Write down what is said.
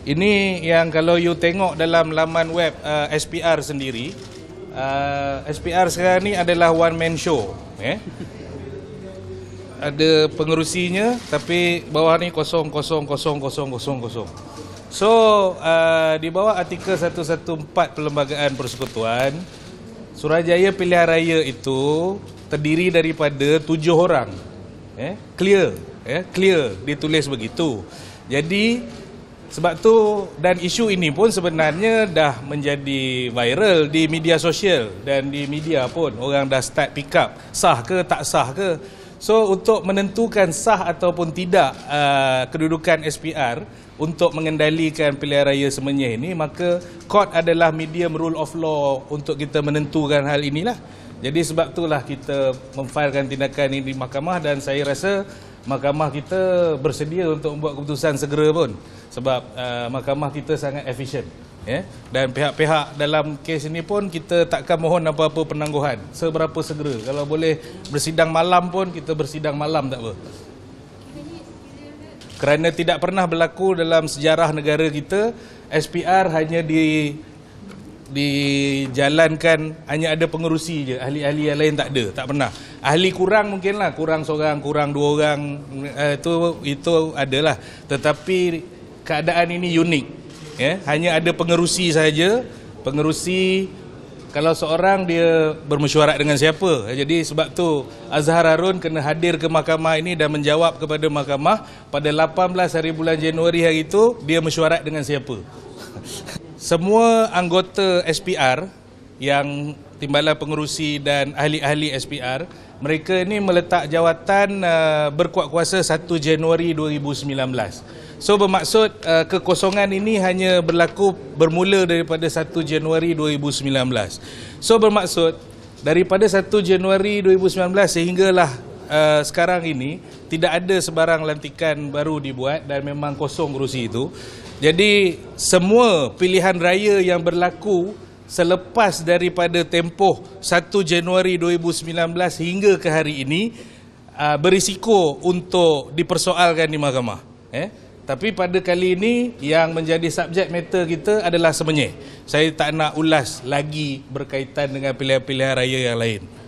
Ini yang kalau you tengok dalam laman web uh, SPR sendiri uh, SPR sekarang ni adalah one man show eh? Ada pengerusinya tapi bawah ni kosong kosong kosong kosong kosong kosong So uh, di bawah artikel 114 Perlembagaan Persekutuan Surajaya Pilihan Raya itu terdiri daripada tujuh orang eh? Clear eh? Clear ditulis begitu Jadi sebab tu dan isu ini pun sebenarnya dah menjadi viral di media sosial dan di media pun orang dah start pick up sah ke tak sah ke. So untuk menentukan sah ataupun tidak uh, kedudukan SPR untuk mengendalikan pilihan raya semenyih ini maka court adalah medium rule of law untuk kita menentukan hal inilah. Jadi sebab itulah kita memfailkan tindakan ini di mahkamah dan saya rasa mahkamah kita bersedia untuk membuat keputusan segera pun sebab uh, mahkamah kita sangat efisien yeah? dan pihak-pihak dalam kes ini pun kita takkan mohon apa-apa penangguhan seberapa segera kalau boleh bersidang malam pun kita bersidang malam tak apa kerana tidak pernah berlaku dalam sejarah negara kita SPR hanya di dijalankan hanya ada pengerusi je ahli-ahli yang lain tak ada tak pernah ahli kurang mungkinlah, kurang seorang kurang dua orang uh, itu itu adalah tetapi keadaan ini unik ya yeah? hanya ada pengerusi saja pengerusi kalau seorang dia bermesyuarat dengan siapa jadi sebab tu Azhar Harun kena hadir ke mahkamah ini dan menjawab kepada mahkamah pada 18 hari bulan Januari hari itu dia mesyuarat dengan siapa semua anggota SPR yang timbalan pengerusi dan ahli-ahli SPR mereka ini meletak jawatan uh, berkuat kuasa 1 Januari 2019. So bermaksud uh, kekosongan ini hanya berlaku bermula daripada 1 Januari 2019. So bermaksud daripada 1 Januari 2019 sehinggalah uh, sekarang ini tidak ada sebarang lantikan baru dibuat dan memang kosong kerusi itu. Jadi semua pilihan raya yang berlaku selepas daripada tempoh 1 Januari 2019 hingga ke hari ini uh, berisiko untuk dipersoalkan di mahkamah. Eh? Tapi pada kali ini yang menjadi subjek matter kita adalah semenyih. Saya tak nak ulas lagi berkaitan dengan pilihan-pilihan raya yang lain.